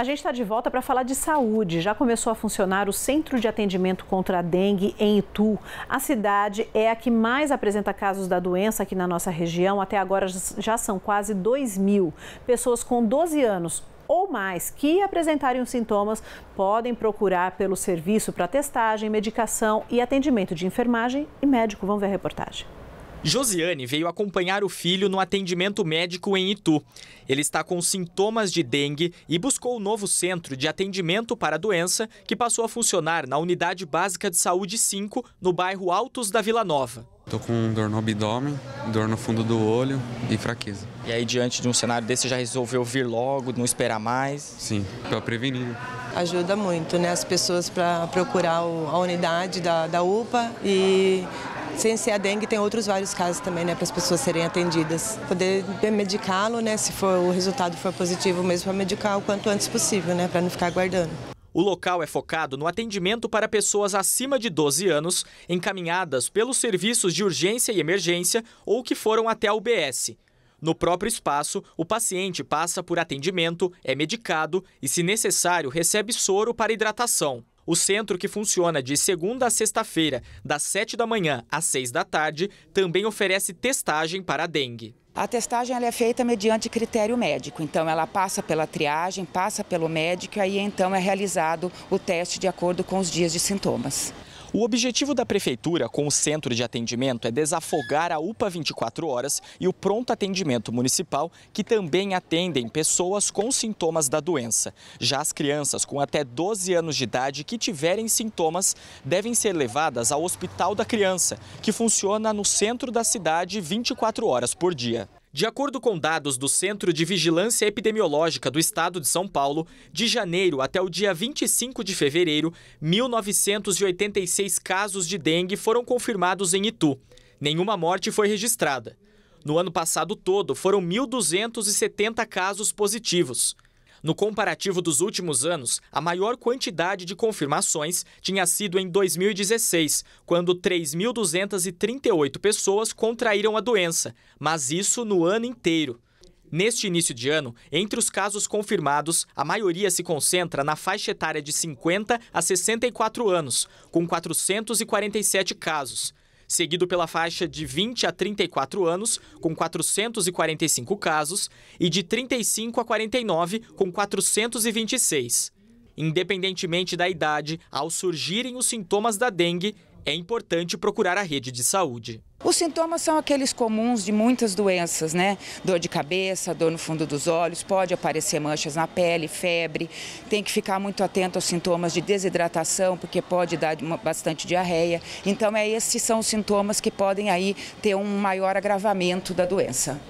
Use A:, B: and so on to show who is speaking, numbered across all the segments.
A: A gente está de volta para falar de saúde. Já começou a funcionar o Centro de Atendimento contra a Dengue em Itu. A cidade é a que mais apresenta casos da doença aqui na nossa região. Até agora já são quase 2 mil pessoas com 12 anos ou mais que apresentarem os sintomas podem procurar pelo serviço para testagem, medicação e atendimento de enfermagem e médico. Vamos ver a reportagem.
B: Josiane veio acompanhar o filho no atendimento médico em Itu. Ele está com sintomas de dengue e buscou o novo centro de atendimento para a doença, que passou a funcionar na Unidade Básica de Saúde 5, no bairro Altos da Vila Nova. Estou com dor no abdômen, dor no fundo do olho e fraqueza. E aí, diante de um cenário desse, já resolveu vir logo, não esperar mais? Sim, para prevenir. Ajuda muito, né? As pessoas para procurar a unidade da,
C: da UPA e sem ser a dengue, tem outros vários casos também, né, para as pessoas serem atendidas. Poder é medicá-lo, né, se for, o resultado for positivo mesmo, para é medicar o quanto antes possível, né, para não ficar aguardando.
B: O local é focado no atendimento para pessoas acima de 12 anos, encaminhadas pelos serviços de urgência e emergência ou que foram até a UBS. No próprio espaço, o paciente passa por atendimento, é medicado e, se necessário, recebe soro para hidratação. O centro, que funciona de segunda a sexta-feira, das 7 da manhã às 6 da tarde, também oferece testagem para a dengue.
C: A testagem é feita mediante critério médico, então ela passa pela triagem, passa pelo médico e aí então é realizado o teste de acordo com os dias de sintomas.
B: O objetivo da Prefeitura com o centro de atendimento é desafogar a UPA 24 horas e o pronto atendimento municipal, que também atendem pessoas com sintomas da doença. Já as crianças com até 12 anos de idade que tiverem sintomas devem ser levadas ao Hospital da Criança, que funciona no centro da cidade 24 horas por dia. De acordo com dados do Centro de Vigilância Epidemiológica do Estado de São Paulo, de janeiro até o dia 25 de fevereiro, 1.986 casos de dengue foram confirmados em Itu. Nenhuma morte foi registrada. No ano passado todo, foram 1.270 casos positivos. No comparativo dos últimos anos, a maior quantidade de confirmações tinha sido em 2016, quando 3.238 pessoas contraíram a doença, mas isso no ano inteiro. Neste início de ano, entre os casos confirmados, a maioria se concentra na faixa etária de 50 a 64 anos, com 447 casos seguido pela faixa de 20 a 34 anos, com 445 casos, e de 35 a 49, com 426. Independentemente da idade, ao surgirem os sintomas da dengue, é importante procurar a rede de saúde.
C: Os sintomas são aqueles comuns de muitas doenças, né? Dor de cabeça, dor no fundo dos olhos, pode aparecer manchas na pele, febre. Tem que ficar muito atento aos sintomas de desidratação, porque pode dar bastante diarreia. Então, é, esses são os sintomas que podem aí ter um maior agravamento da doença.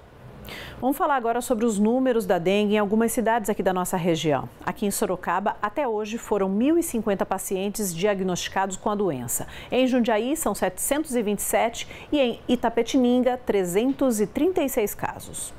A: Vamos falar agora sobre os números da dengue em algumas cidades aqui da nossa região. Aqui em Sorocaba, até hoje foram 1.050 pacientes diagnosticados com a doença. Em Jundiaí, são 727 e em Itapetininga, 336 casos.